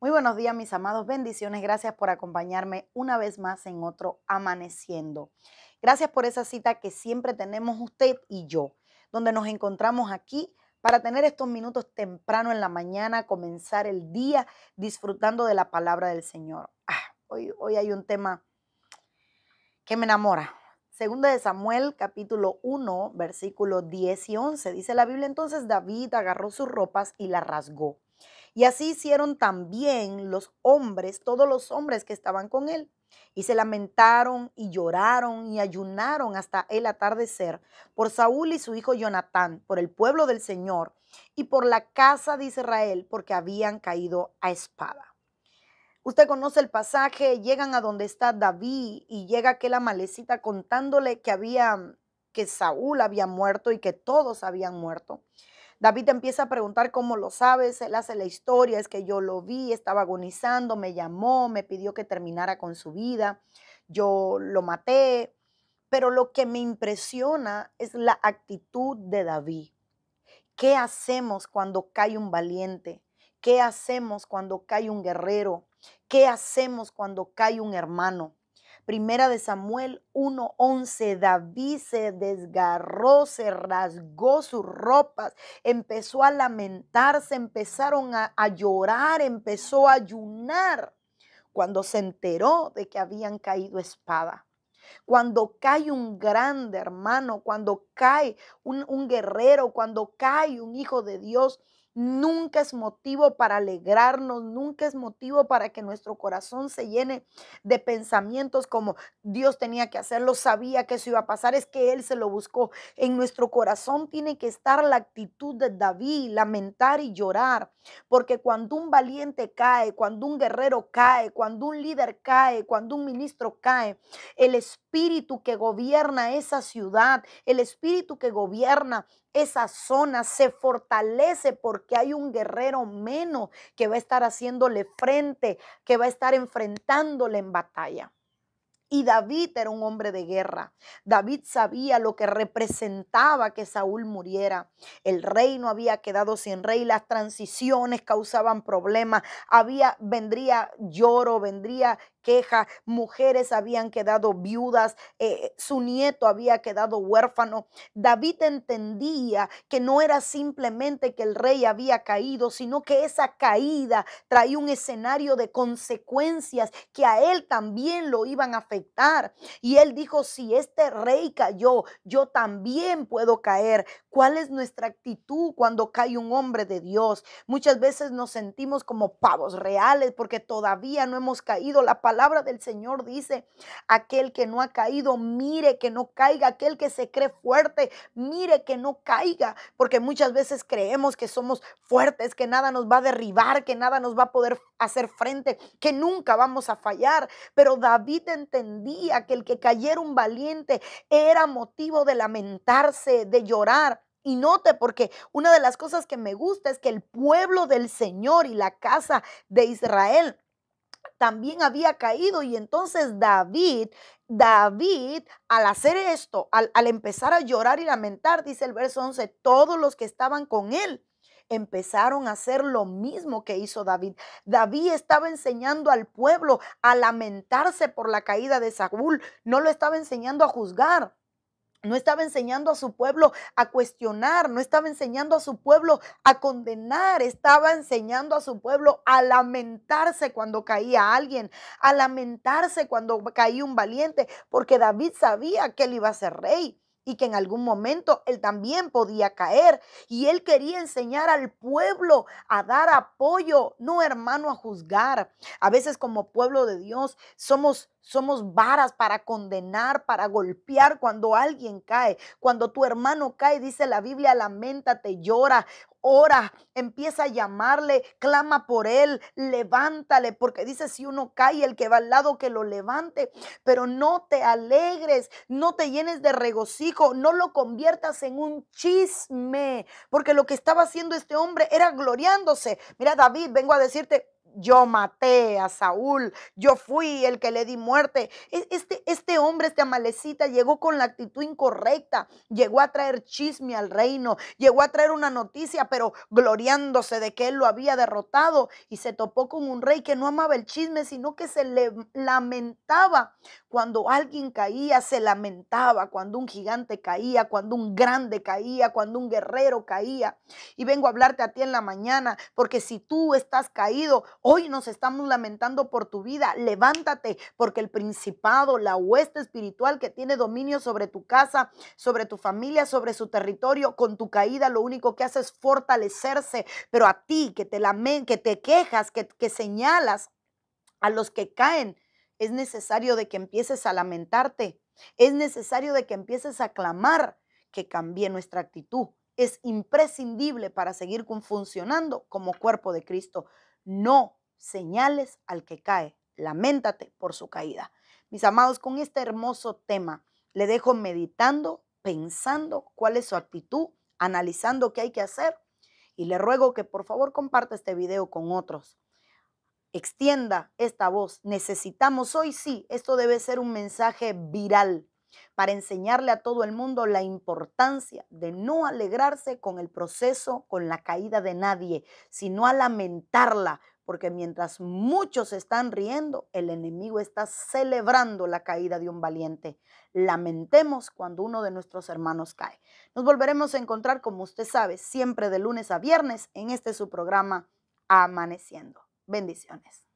Muy buenos días, mis amados. Bendiciones. Gracias por acompañarme una vez más en otro Amaneciendo. Gracias por esa cita que siempre tenemos usted y yo, donde nos encontramos aquí para tener estos minutos temprano en la mañana, comenzar el día disfrutando de la palabra del Señor. Ah, hoy, hoy hay un tema que me enamora. Segunda de Samuel, capítulo 1, versículo 10 y 11. Dice la Biblia, entonces David agarró sus ropas y las rasgó y así hicieron también los hombres, todos los hombres que estaban con él. Y se lamentaron y lloraron y ayunaron hasta el atardecer por Saúl y su hijo Jonatán, por el pueblo del Señor y por la casa de Israel, porque habían caído a espada. Usted conoce el pasaje, llegan a donde está David y llega aquel amalecita contándole que había que Saúl había muerto y que todos habían muerto. David empieza a preguntar cómo lo sabes, él hace la historia, es que yo lo vi, estaba agonizando, me llamó, me pidió que terminara con su vida, yo lo maté, pero lo que me impresiona es la actitud de David. ¿Qué hacemos cuando cae un valiente? ¿Qué hacemos cuando cae un guerrero? ¿Qué hacemos cuando cae un hermano? Primera de Samuel 1:11, David se desgarró, se rasgó sus ropas, empezó a lamentarse, empezaron a, llorar, empezó a ayunar cuando se enteró de que habían caído espada. Cuando cae un grande hermano, cuando cae un guerrero, cuando cae un hijo de Dios, nunca es motivo para alegrarnos, nunca es motivo para que nuestro corazón se llene de pensamientos como Dios tenía que hacerlo, sabía que eso iba a pasar, es que Él se lo buscó. En nuestro corazón tiene que estar la actitud de David, lamentar y llorar, porque cuando un valiente cae, cuando un guerrero cae, cuando un líder cae, cuando un ministro cae, el Espíritu espíritu que gobierna esa ciudad, el espíritu que gobierna esa zona se fortalece porque hay un guerrero menos que va a estar haciéndole frente, que va a estar enfrentándole en batalla. Y David era un hombre de guerra. David sabía lo que representaba que Saúl muriera. El reino había quedado sin rey, las transiciones causaban problemas, había vendría lloro, vendría queja, mujeres habían quedado viudas, eh, su nieto había quedado huérfano. David entendía que no era simplemente que el rey había caído, sino que esa caída traía un escenario de consecuencias que a él también lo iban a afectar y él dijo, si este rey cayó, yo también puedo caer. ¿Cuál es nuestra actitud cuando cae un hombre de Dios? Muchas veces nos sentimos como pavos reales porque todavía no hemos caído. La palabra del Señor dice, aquel que no ha caído, mire que no caiga, aquel que se cree fuerte, mire que no caiga, porque muchas veces creemos que somos fuertes, que nada nos va a derribar, que nada nos va a poder hacer frente, que nunca vamos a fallar. Pero David entendió que el que cayera un valiente era motivo de lamentarse, de llorar. Y note, porque una de las cosas que me gusta es que el pueblo del Señor y la casa de Israel también había caído y entonces David, David, al hacer esto, al, al empezar a llorar y lamentar, dice el verso 11, todos los que estaban con él empezaron a hacer lo mismo que hizo David. David estaba enseñando al pueblo a lamentarse por la caída de Saúl, no lo estaba enseñando a juzgar. No estaba enseñando a su pueblo a cuestionar, no estaba enseñando a su pueblo a condenar, estaba enseñando a su pueblo a lamentarse cuando caía alguien, a lamentarse cuando caía un valiente, porque David sabía que él iba a ser rey y que en algún momento él también podía caer. Y él quería enseñar al pueblo a dar apoyo, no hermano a juzgar. A veces como pueblo de Dios somos somos varas para condenar, para golpear cuando alguien cae. Cuando tu hermano cae, dice la Biblia, lamenta, te llora, ora, empieza a llamarle, clama por él, levántale, porque dice si uno cae, el que va al lado que lo levante, pero no te alegres, no te llenes de regocijo, no lo conviertas en un chisme, porque lo que estaba haciendo este hombre era gloriándose. Mira, David, vengo a decirte, yo maté a Saúl, yo fui el que le di muerte. E-, este, este hombre, este amalecita, llegó con la actitud incorrecta, llegó a traer chisme al reino, llegó a traer una noticia, pero gloriándose de que él lo había derrotado y se topó con un rey que no amaba el chisme, sino que se le lamentaba cuando alguien caía, se lamentaba cuando un gigante caía, cuando un grande caía, cuando un guerrero caía. Y vengo a hablarte a ti en la mañana, porque si tú estás caído, Hoy nos estamos lamentando por tu vida. Levántate, porque el principado, la hueste espiritual que tiene dominio sobre tu casa, sobre tu familia, sobre su territorio, con tu caída lo único que hace es fortalecerse. Pero a ti que te, lamen que te quejas, que, que señalas a los que caen, es necesario de que empieces a lamentarte. Es necesario de que empieces a clamar que cambie nuestra actitud. Es imprescindible para seguir funcionando como cuerpo de Cristo. No señales al que cae. Lamentate por su caída. Mis amados, con este hermoso tema le dejo meditando, pensando cuál es su actitud, analizando qué hay que hacer y le ruego que por favor comparta este video con otros. Extienda esta voz. Necesitamos hoy sí, esto debe ser un mensaje viral para enseñarle a todo el mundo la importancia de no alegrarse con el proceso, con la caída de nadie, sino a lamentarla, porque mientras muchos están riendo, el enemigo está celebrando la caída de un valiente. Lamentemos cuando uno de nuestros hermanos cae. Nos volveremos a encontrar, como usted sabe, siempre de lunes a viernes en este su programa Amaneciendo. Bendiciones.